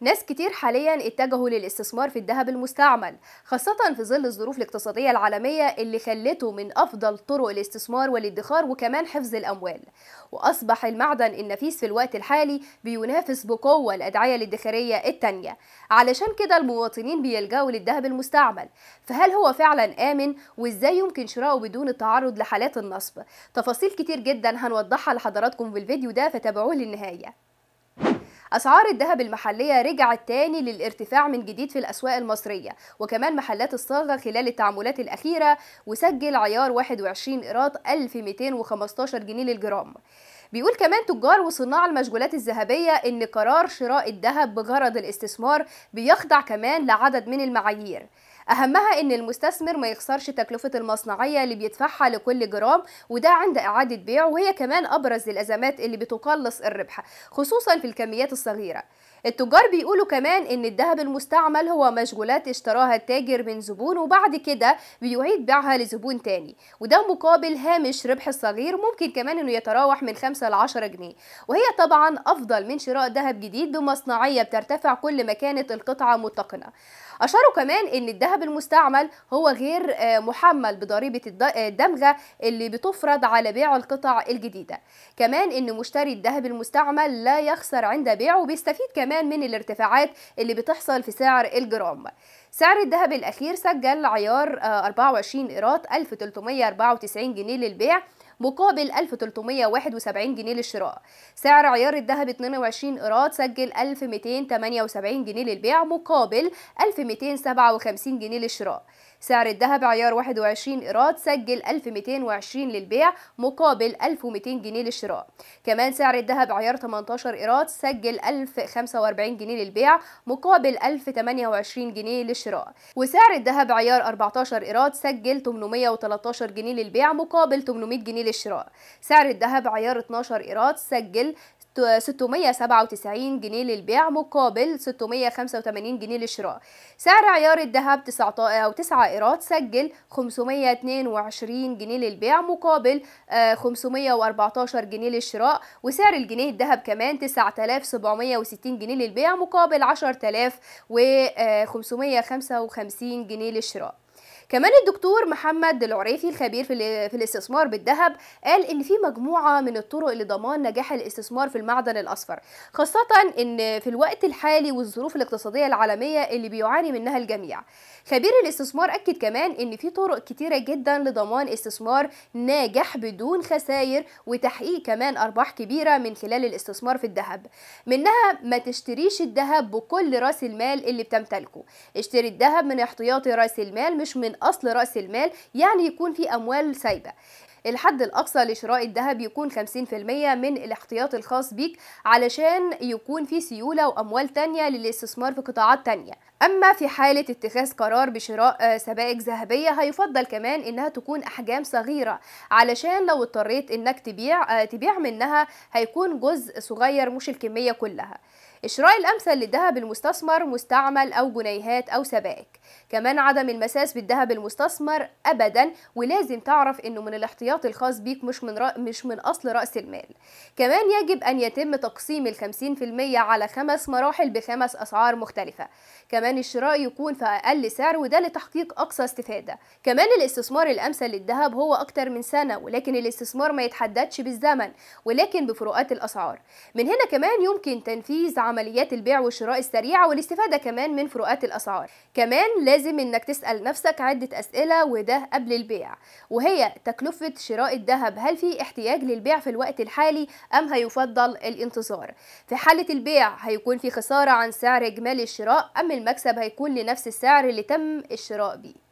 ناس كتير حاليا اتجهوا للاستثمار في الذهب المستعمل خاصة في ظل الظروف الاقتصادية العالمية اللي خلته من أفضل طرق الاستثمار والادخار وكمان حفظ الأموال وأصبح المعدن النفيس في الوقت الحالي بينافس بقوة الأدعية الادخارية التانية علشان كده المواطنين بيلجأوا للذهب المستعمل فهل هو فعلا آمن وإزاي يمكن شراؤه بدون التعرض لحالات النصب تفاصيل كتير جدا هنوضحها لحضراتكم في الفيديو ده فتابعوه للنهاية أسعار الذهب المحلية رجعت تاني للارتفاع من جديد في الأسواق المصرية وكمان محلات الصاغة خلال التعاملات الأخيرة وسجل عيار 21 قيراط 1215 جنيه للجرام بيقول كمان تجار وصناع المشغولات الذهبية إن قرار شراء الذهب بغرض الاستثمار بيخضع كمان لعدد من المعايير أهمها إن المستثمر ما يخسرش تكلفة المصنعية اللي بيدفعها لكل جرام وده عند إعادة بيع وهي كمان أبرز الأزمات اللي بتقلص الربح خصوصا في الكميات الصغيرة التجار بيقولوا كمان ان الذهب المستعمل هو مشغولات اشتراها التاجر من زبون وبعد كده بيعيد بيعها لزبون تاني وده مقابل هامش ربح الصغير ممكن كمان انه يتراوح من 5 ل 10 جنيه وهي طبعا افضل من شراء ذهب جديد بمصنعيه بترتفع كل ما كانت القطعه متقنه اشاروا كمان ان الذهب الذهب المستعمل هو غير آه، محمل بضريبة آه، الدمغة اللي بتفرض على بيع القطع الجديدة كمان ان مشتري الذهب المستعمل لا يخسر عند بيعه وبيستفيد كمان من الارتفاعات اللي بتحصل في سعر الجرام سعر الذهب الأخير سجل عيار 24 آه، إيرات 1394 جنيه للبيع مقابل 1371 جنيه للشراء سعر عيار الذهب 22 قيراط سجل 1278 جنيه للبيع مقابل 1257 جنيه للشراء سعر الذهب عيار 21 قيراط سجل 1220 للبيع مقابل 1200 جنيه للشراء كمان سعر الذهب عيار 18 قيراط سجل 1045 جنيه للبيع مقابل 1028 جنيه للشراء وسعر الذهب عيار 14 قيراط سجل 813 جنيه للبيع مقابل 800 جنيه للشراء سعر الذهب عيار 12 إيراد سجل 697 جنيه للبيع مقابل 685 جنيه للشراء سعر عيار الذهب 9 او 9 ايراد سجل 522 جنيه للبيع مقابل 514 آه، جنيه للشراء وسعر الجنيه الذهب كمان 9760 جنيه للبيع مقابل 10555 جنيه للشراء كمان الدكتور محمد العريفي الخبير في الاستثمار بالذهب قال ان في مجموعه من الطرق لضمان نجاح الاستثمار في المعدن الاصفر خاصه ان في الوقت الحالي والظروف الاقتصاديه العالميه اللي بيعاني منها الجميع خبير الاستثمار اكد كمان ان في طرق كتيره جدا لضمان استثمار ناجح بدون خسائر وتحقيق كمان ارباح كبيره من خلال الاستثمار في الذهب منها ما تشتريش الذهب بكل راس المال اللي بتمتلكه اشتري الذهب من احتياطي راس المال مش من أصل رأس المال يعني يكون في أموال سايبة الحد الأقصى لشراء الذهب يكون 50% من الاحتياط الخاص بيك علشان يكون في سيولة وأموال تانية للاستثمار في قطاعات تانية أما في حالة اتخاذ قرار بشراء آه، سبائك ذهبية هيفضل كمان إنها تكون أحجام صغيرة علشان لو اضطريت إنك تبيع آه، تبيع منها هيكون جزء صغير مش الكمية كلها الشراء الأمثل للذهب المستثمر مستعمل أو جنيهات أو سبائك كمان عدم المساس بالذهب المستثمر أبدا ولازم تعرف أنه من الاحتياط الخاص بيك مش من, رأ... مش من أصل رأس المال كمان يجب أن يتم تقسيم الخمسين في المية على خمس مراحل بخمس أسعار مختلفة كمان الشراء يكون في أقل سعر وده لتحقيق أقصى استفادة كمان الاستثمار الأمثل للذهب هو أكتر من سنة ولكن الاستثمار ما يتحددش بالزمن ولكن بفروقات الأسعار من هنا كمان يمكن تنفيذ عمليات البيع والشراء السريعه والاستفاده كمان من فروقات الاسعار كمان لازم انك تسال نفسك عده اسئله وده قبل البيع وهي تكلفه شراء الذهب هل في احتياج للبيع في الوقت الحالي ام هيفضل الانتظار في حاله البيع هيكون في خساره عن سعر اجمالي الشراء ام المكسب هيكون لنفس السعر اللي تم الشراء بيه